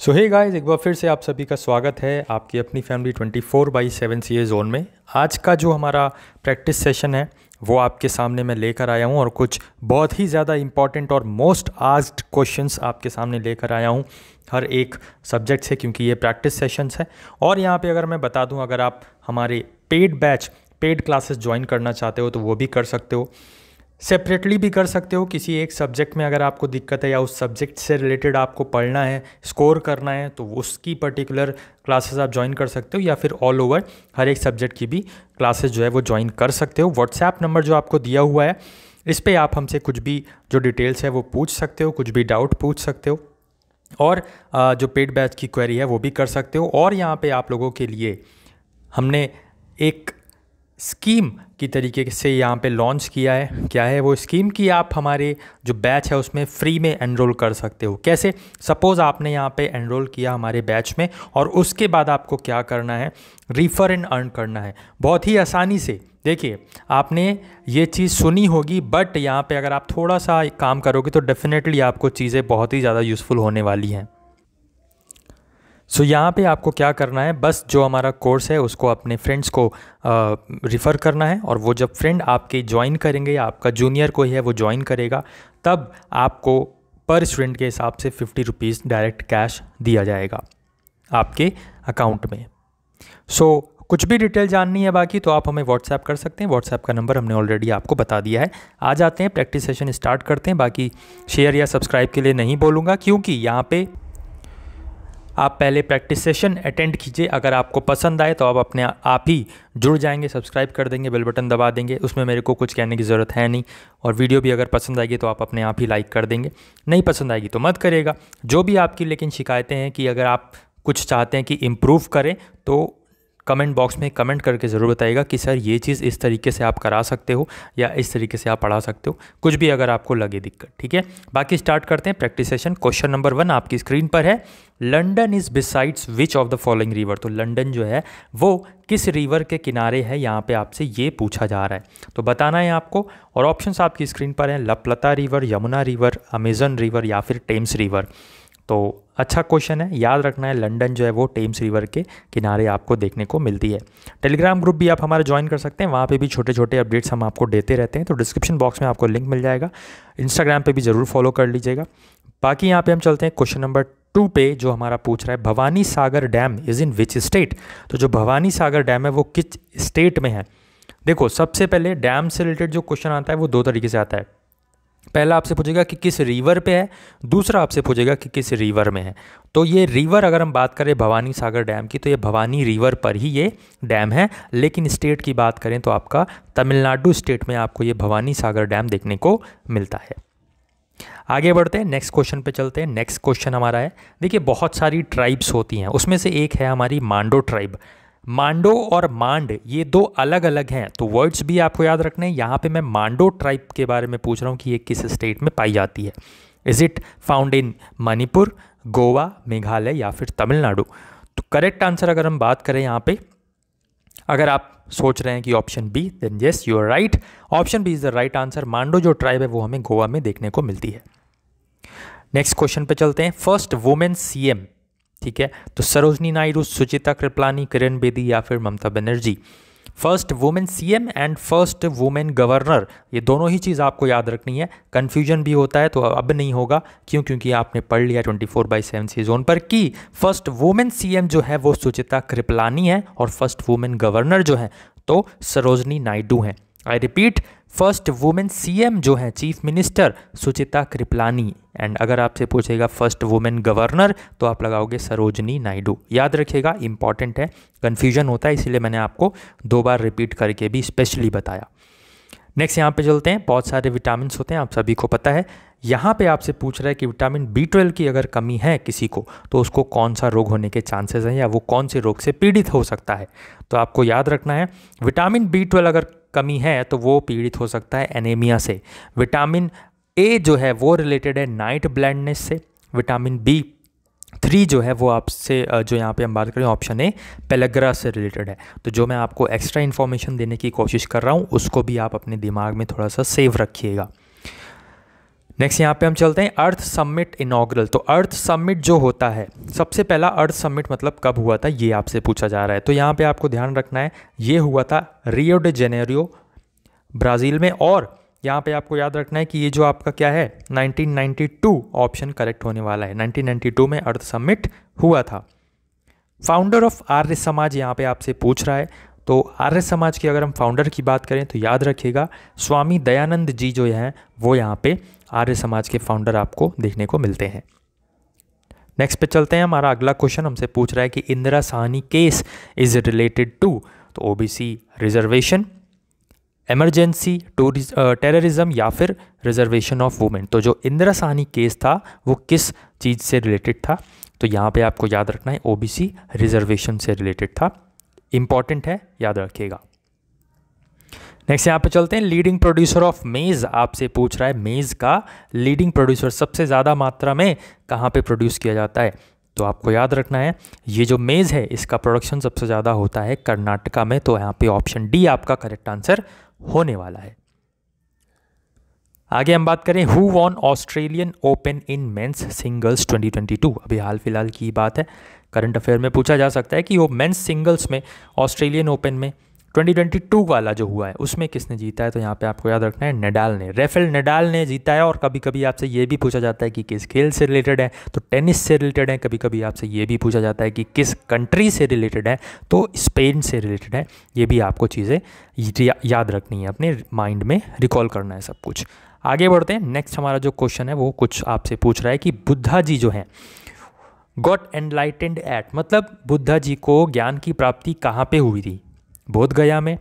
सो hey guys एक बार फिर से आप सभी का स्वागत है आपकी अपनी family 24 four by seven C zone में आज का जो हमारा प्रैक्टिस सेशन है वो आपके सामने मैं लेकर आया हूँ और कुछ बहुत ही ज़्यादा इम्पॉर्टेंट और मोस्ट आस्ड क्वेश्चंस आपके सामने लेकर आया हूँ हर एक सब्जेक्ट से क्योंकि ये प्रैक्टिस सेशंस है और यहाँ पे अगर मैं बता दूँ अगर आप हमारे paid batch paid classes join करना चाहते हो तो वो भी कर सकते हो सेपरेटली भी कर सकते हो किसी एक सब्जेक्ट में अगर आपको दिक्कत है या उस सब्जेक्ट से रिलेटेड आपको पढ़ना है स्कोर करना है तो उसकी पर्टिकुलर क्लासेस आप ज्वाइन कर सकते हो या फिर ऑल ओवर हर एक सब्जेक्ट की भी क्लासेस जो है वो ज्वाइन कर सकते हो व्हाट्सएप नंबर जो आपको दिया हुआ है इस पर आप हमसे कुछ भी जो डिटेल्स है वो पूछ सकते हो कुछ भी डाउट पूछ सकते हो और जो पेड बैच की क्वेरी है वो भी कर सकते हो और यहाँ पे आप लोगों के लिए हमने एक स्कीम की तरीके से यहाँ पे लॉन्च किया है क्या है वो स्कीम की आप हमारे जो बैच है उसमें फ्री में एनरोल कर सकते हो कैसे सपोज़ आपने यहाँ पे एनरोल किया हमारे बैच में और उसके बाद आपको क्या करना है रिफ़र एंड अर्न करना है बहुत ही आसानी से देखिए आपने ये चीज़ सुनी होगी बट यहाँ पे अगर आप थोड़ा सा काम करोगे तो डेफिनेटली आपको चीज़ें बहुत ही ज़्यादा यूज़फुल होने वाली हैं सो so, यहाँ पे आपको क्या करना है बस जो हमारा कोर्स है उसको अपने फ्रेंड्स को रिफ़र करना है और वो जब फ्रेंड आपके ज्वाइन करेंगे या आपका जूनियर कोई है वो ज्वाइन करेगा तब आपको पर स्टूडेंट के हिसाब से फिफ्टी रुपीज़ डायरेक्ट कैश दिया जाएगा आपके अकाउंट में सो so, कुछ भी डिटेल जाननी है बाकी तो आप हमें व्हाट्सएप कर सकते हैं व्हाट्सएप का नंबर हमने ऑलरेडी आपको बता दिया है आ जाते हैं प्रैक्टिस सेशन स्टार्ट करते हैं बाकी शेयर या सब्सक्राइब के लिए नहीं बोलूँगा क्योंकि यहाँ पर आप पहले प्रैक्टिस सेशन अटेंड कीजिए अगर आपको पसंद आए तो आप अपने आप ही जुड़ जाएंगे सब्सक्राइब कर देंगे बेल बटन दबा देंगे उसमें मेरे को कुछ कहने की ज़रूरत है नहीं और वीडियो भी अगर पसंद आएगी तो आप अपने आप ही लाइक कर देंगे नहीं पसंद आएगी तो मत करेगा जो भी आपकी लेकिन शिकायतें हैं कि अगर आप कुछ चाहते हैं कि इम्प्रूव करें तो कमेंट बॉक्स में कमेंट करके ज़रूर बताइएगा कि सर ये चीज़ इस तरीके से आप करा सकते हो या इस तरीके से आप पढ़ा सकते हो कुछ भी अगर आपको लगे दिक्कत ठीक है बाकी स्टार्ट करते हैं practice session question number one आपकी स्क्रीन पर है London is besides which of the following river तो लंडन जो है वो किस रिवर के किनारे है यहाँ पे आपसे ये पूछा जा रहा है तो बताना है आपको और ऑप्शंस आपकी स्क्रीन पर हैं लपलता river Yamuna river Amazon river या फिर टेम्स रिवर तो अच्छा क्वेश्चन है याद रखना है लंदन जो है वो टेम्स रिवर के किनारे आपको देखने को मिलती है टेलीग्राम ग्रुप भी आप हमारा ज्वाइन कर सकते हैं वहाँ पे भी छोटे छोटे अपडेट्स हम आपको देते रहते हैं तो डिस्क्रिप्शन बॉक्स में आपको लिंक मिल जाएगा इंस्टाग्राम पे भी ज़रूर फॉलो कर लीजिएगा बाकी यहाँ पर हम चलते हैं क्वेश्चन नंबर टू पे जो हमारा पूछ रहा है Bhavani Sagar dam is in which state तो जो भवानी सागर डैम है वो किस स्टेट में है देखो सबसे पहले डैम से रिलेटेड जो क्वेश्चन आता है वो दो तरीके से आता है पहला आपसे पूछेगा कि किस रिवर पे है दूसरा आपसे पूछेगा कि किस रिवर में है तो ये रिवर अगर हम बात करें भवानी सागर डैम की तो ये भवानी रिवर पर ही ये डैम है लेकिन स्टेट की बात करें तो आपका तमिलनाडु स्टेट में आपको ये भवानी सागर डैम देखने को मिलता है आगे बढ़ते हैं नेक्स्ट क्वेश्चन पे चलते हैं नेक्स्ट क्वेश्चन हमारा है देखिए बहुत सारी ट्राइब्स होती हैं उसमें से एक है हमारी मांडो ट्राइब मांडो और मांड ये दो अलग अलग हैं तो वर्ड्स भी आपको याद रखने हैं यहाँ पे मैं मांडो ट्राइब के बारे में पूछ रहा हूँ कि ये किस स्टेट में पाई जाती है is it found in Manipur Goa Meghalaya या फिर तमिलनाडु तो करेक्ट आंसर अगर हम बात करें यहाँ पे अगर आप सोच रहे हैं कि option B then yes you are right option B is the right answer मांडो जो ट्राइब है वो हमें गोवा में देखने को मिलती है नेक्स्ट क्वेश्चन पे चलते हैं फर्स्ट वुमेन सीएम ठीक है तो सरोजनी नायडू सुचिता कृपलानी किरण बेदी या फिर Mamata Banerjee first women CM and first women governor ये दोनों ही चीज़ आपको याद रखनी है कन्फ्यूजन भी होता है तो अब नहीं होगा क्यों क्योंकि आपने पढ़ लिया 24 four by seven C zone पर कि फर्स्ट वुमेन सीएम जो है वो सुचिता कृपलानी है और फर्स्ट वुमेन गवर्नर जो है तो सरोजनी नायडू हैं I repeat first women CM जो हैं chief minister Sucheta Kripalani and अगर आपसे पूछेगा फर्स्ट वुमेन गवर्नर तो आप लगाओगे सरोजनी नायडू याद रखिएगा इंपॉर्टेंट है कन्फ्यूजन होता है इसीलिए मैंने आपको दो बार रिपीट करके भी स्पेशली बताया नेक्स्ट यहाँ पे चलते हैं बहुत सारे विटामिन होते हैं आप सभी को पता है यहाँ पे आपसे पूछ रहा है कि विटामिन बी ट्वेल्व की अगर कमी है किसी को तो उसको कौन सा रोग होने के चांसेस हैं या वो कौन से रोग से पीड़ित हो सकता है तो आपको याद रखना है विटामिन बी ट्वेल्व अगर कमी है तो वो पीड़ित हो सकता है एनेमिया से विटामिन ए जो है वो रिलेटेड है नाइट ब्लाइंडनेस से विटामिन बी थ्री जो है वो आपसे जो यहाँ पे हम बात करें ऑप्शन ए पेलेग्रा से रिलेटेड है तो जो मैं आपको एक्स्ट्रा इन्फॉर्मेशन देने की कोशिश कर रहा हूँ उसको भी आप अपने दिमाग में थोड़ा सा सेव रखिएगा नेक्स्ट यहाँ पे हम चलते हैं अर्थ समिट इनाग्रल तो अर्थ समिट जो होता है सबसे पहला अर्थ समिट मतलब कब हुआ था ये आपसे पूछा जा रहा है तो यहाँ पे आपको ध्यान रखना है ये हुआ था रियो डे जेनेरियो ब्राज़ील में और यहाँ पे आपको याद रखना है कि ये जो आपका क्या है 1992 ऑप्शन करेक्ट होने वाला है 1992 में अर्थ समिट हुआ था फाउंडर ऑफ आर्य समाज यहाँ पे आपसे पूछ रहा है तो आर्य समाज के अगर हम फाउंडर की बात करें तो याद रखिएगा स्वामी दयानंद जी जो हैं वो यहाँ पे आर्य समाज के फाउंडर आपको देखने को मिलते हैं नेक्स्ट पे चलते हैं हमारा अगला क्वेश्चन हमसे पूछ रहा है कि Indira Sawhney case is related to तो ओबीसी रिजर्वेशन एमरजेंसी टेररिज्म या फिर रिजर्वेशन ऑफ वुमेन तो जो इंदिरा साहनी केस था वो किस चीज़ से रिलेटेड था तो यहाँ पे आपको याद रखना है ओबीसी रिजर्वेशन से रिलेटेड था इम्पॉर्टेंट है याद रखिएगा नेक्स्ट यहाँ पे चलते हैं लीडिंग प्रोड्यूसर ऑफ मेज़ आपसे पूछ रहा है मेज़ का लीडिंग प्रोड्यूसर सबसे ज़्यादा मात्रा में कहाँ पे प्रोड्यूस किया जाता है तो आपको याद रखना है ये जो मेज़ है इसका प्रोडक्शन सबसे ज़्यादा होता है कर्नाटका में तो यहाँ पे ऑप्शन डी आपका करेक्ट आंसर होने वाला है आगे हम बात करें who won Australian Open in men's singles 2022 अभी हाल फिलहाल की बात है करंट अफेयर में पूछा जा सकता है कि वो मेन्स सिंगल्स में ऑस्ट्रेलियन ओपन में 2022 वाला जो हुआ है उसमें किसने जीता है तो यहाँ पे आपको याद रखना है नेडाल ने रेफेल नेडाल ने जीता है और कभी कभी आपसे ये भी पूछा जाता है कि किस खेल से रिलेटेड है तो टेनिस से रिलेटेड है कभी कभी आपसे ये भी पूछा जाता है कि किस कंट्री से रिलेटेड है तो स्पेन से रिलेटेड है ये भी आपको चीज़ें याद रखनी है अपने माइंड में रिकॉल करना है सब कुछ आगे बढ़ते हैं नेक्स्ट हमारा जो क्वेश्चन है वो कुछ आपसे पूछ रहा है कि बुद्धा जी जो हैं गॉट एनलाइटेंड एट मतलब बुद्धा जी को ज्ञान की प्राप्ति कहाँ पे हुई थी बोधगया में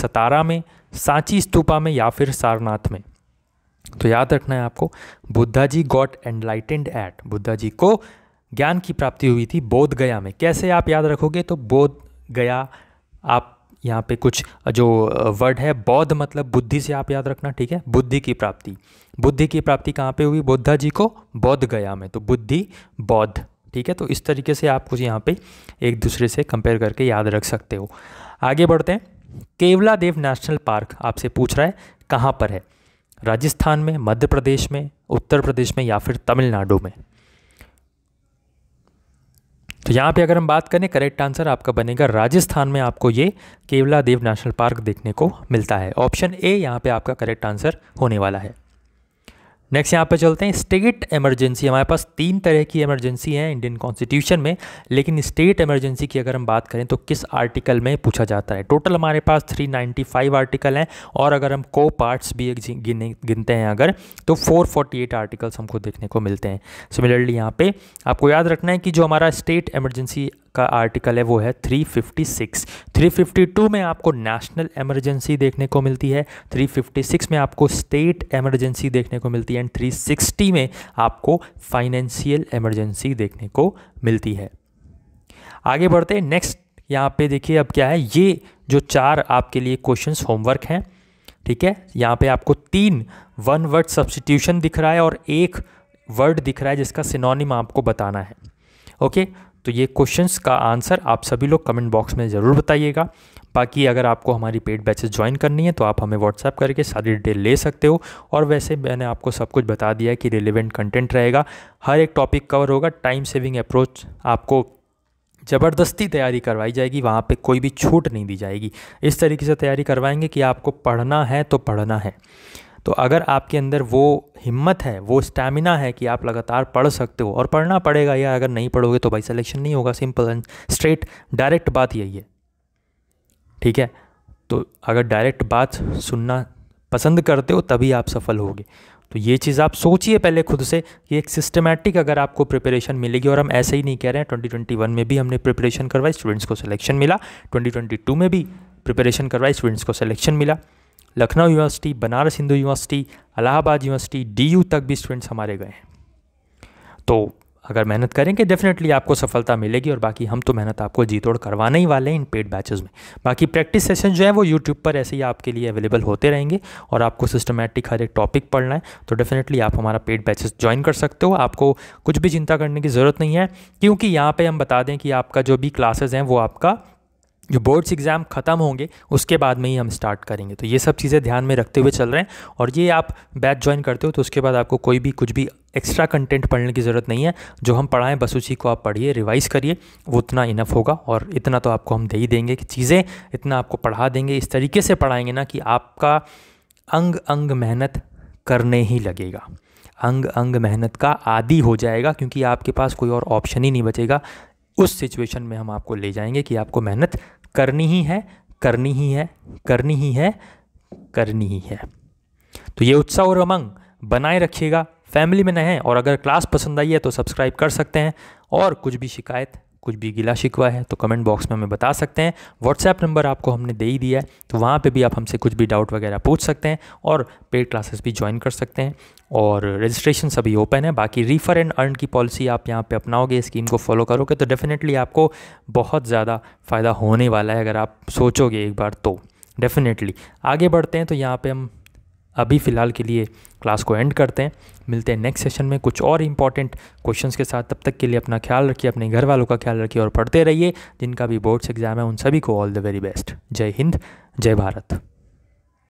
सतारा में सांची स्तूपा में या फिर सारनाथ में तो याद रखना है आपको Buddha ji got enlightened at Buddha ji को ज्ञान की प्राप्ति हुई थी बोध गया में कैसे आप याद रखोगे तो बोध गया आप यहाँ पे कुछ जो वर्ड है बौद्ध मतलब बुद्धि से आप याद रखना ठीक है बुद्धि की प्राप्ति बुद्धि की प्राप्ति कहाँ पे हुई बुद्धा जी को बौद्ध गया में तो बुद्धि बौद्ध ठीक है तो इस तरीके से आप कुछ यहाँ पे एक दूसरे से कंपेयर करके याद रख सकते हो आगे बढ़ते हैं केवला देव नेशनल पार्क आपसे पूछ रहा है कहाँ पर है राजस्थान में मध्य प्रदेश में उत्तर प्रदेश में या फिर तमिलनाडु में तो यहाँ पे अगर हम बात करें करेक्ट आंसर आपका बनेगा राजस्थान में आपको ये केवला देव नेशनल पार्क देखने को मिलता है ऑप्शन ए यहाँ पे आपका करेक्ट आंसर होने वाला है नेक्स्ट यहाँ पे चलते हैं स्टेट इमरजेंसी हमारे पास तीन तरह की इमरजेंसी हैं इंडियन कॉन्स्टिट्यूशन में लेकिन स्टेट इमरजेंसी की अगर हम बात करें तो किस आर्टिकल में पूछा जाता है टोटल हमारे पास 395 आर्टिकल हैं और अगर हम को पार्ट्स भी गिने गिनते हैं अगर तो 448 आर्टिकल्स हमको देखने को मिलते हैं सिमिलरली यहाँ पर आपको याद रखना है कि जो हमारा स्टेट इमरजेंसी का आर्टिकल है वो है 356 352 में आपको नेशनल एमरजेंसी देखने को मिलती है 356 में आपको स्टेट एमरजेंसी देखने को मिलती है एंड 360 में आपको फाइनेंशियल एमरजेंसी देखने को मिलती है आगे बढ़ते हैं नेक्स्ट यहाँ पे देखिए अब क्या है ये जो चार आपके लिए क्वेश्चंस होमवर्क हैं ठीक है यहाँ पे आपको तीन वन वर्ड सब्सटीट्यूशन दिख रहा है और एक वर्ड दिख रहा है जिसका सिनोनिम आपको बताना है ओके तो ये क्वेश्चंस का आंसर आप सभी लोग कमेंट बॉक्स में ज़रूर बताइएगा बाकी अगर आपको हमारी पेड बैचेस ज्वाइन करनी है तो आप हमें व्हाट्सएप करके सारी डिटेल ले सकते हो और वैसे मैंने आपको सब कुछ बता दिया कि रिलेवेंट कंटेंट रहेगा हर एक टॉपिक कवर होगा टाइम सेविंग अप्रोच आपको ज़बरदस्ती तैयारी करवाई जाएगी वहाँ पे कोई भी छूट नहीं दी जाएगी इस तरीके से तैयारी करवाएंगे कि आपको पढ़ना है तो पढ़ना है तो अगर आपके अंदर वो हिम्मत है वो स्टैमिना है कि आप लगातार पढ़ सकते हो और पढ़ना पड़ेगा या अगर नहीं पढ़ोगे तो भाई सिलेक्शन नहीं होगा सिंपल एंड स्ट्रेट डायरेक्ट बात यही है ठीक है तो अगर डायरेक्ट बात सुनना पसंद करते हो तभी आप सफल होगे तो ये चीज़ आप सोचिए पहले खुद से कि एक सिस्टमेटिक अगर आपको प्रिपरेशन मिलेगी और हम ऐसे ही नहीं कह रहे हैं 2021 में भी हमने प्रिपरेशन करवाई स्टूडेंट्स को सिलेक्शन मिला 2022 में भी प्रिपरेशन करवाई स्टूडेंट्स को सिलेक्शन मिला Lucknow university Banaras Hindu university Allahabad university यू तक भी स्टूडेंट्स हमारे गए हैं तो अगर मेहनत करेंगे डेफिनेटली आपको सफलता मिलेगी और बाकी हम तो मेहनत आपको जी तोड़ करवाने ही वाले हैं इन पेड बैचेस में बाकी प्रैक्टिस सेशन जो है वो यूट्यूब पर ऐसे ही आपके लिए अवेलेबल होते रहेंगे और आपको सिस्टमेटिक हर एक टॉपिक पढ़ना है तो डेफिनेटली आप हमारा पेड बैचेस ज्वाइन कर सकते हो आपको कुछ भी चिंता करने की ज़रूरत नहीं है क्योंकि यहाँ पर हम बता दें कि आपका जो भी क्लासेज हैं वो आपका जो बोर्ड्स एग्ज़ाम ख़त्म होंगे उसके बाद में ही हम स्टार्ट करेंगे तो ये सब चीज़ें ध्यान में रखते हुए चल रहे हैं और ये आप बैच ज्वाइन करते हो तो उसके बाद आपको कोई भी कुछ भी एक्स्ट्रा कंटेंट पढ़ने की ज़रूरत नहीं है जो हम पढ़ाएं बस उसी को आप पढ़िए रिवाइज़ करिए वो उतना इनफ होगा और इतना तो आपको हम दे ही देंगे कि चीज़ें इतना आपको पढ़ा देंगे इस तरीके से पढ़ाएंगे ना कि आपका अंग अंग मेहनत करने ही लगेगा अंग अंग मेहनत का आदि हो जाएगा क्योंकि आपके पास कोई और ऑप्शन ही नहीं बचेगा उस सिचुएशन में हम आपको ले जाएंगे कि आपको मेहनत करनी ही है करनी ही है करनी ही है करनी ही है तो ये उत्साह और उमंग बनाए रखिएगा फैमिली में रहें और अगर क्लास पसंद आई है तो सब्सक्राइब कर सकते हैं और कुछ भी शिकायत कुछ भी गिला शिकवा है तो कमेंट बॉक्स में हमें बता सकते हैं व्हाट्सएप नंबर आपको हमने दे ही दिया है तो वहाँ पे भी आप हमसे कुछ भी डाउट वगैरह पूछ सकते हैं और पेड क्लासेस भी ज्वाइन कर सकते हैं और रजिस्ट्रेशन सभी ओपन है बाकी रीफर एंड अर्न की पॉलिसी आप यहाँ पे अपनाओगे स्कीम को फॉलो करोगे तो डेफिनेटली आपको बहुत ज़्यादा फ़ायदा होने वाला है अगर आप सोचोगे एक बार तो डेफिनेटली आगे बढ़ते हैं तो यहाँ पर हम अभी फ़िलहाल के लिए क्लास को एंड करते हैं मिलते हैं नेक्स्ट सेशन में कुछ और इंपॉर्टेंट क्वेश्चंस के साथ तब तक के लिए अपना ख्याल रखिए अपने घर वालों का ख्याल रखिए और पढ़ते रहिए जिनका भी बोर्ड्स एग्ज़ाम है उन सभी को ऑल द वेरी बेस्ट जय हिंद जय भारत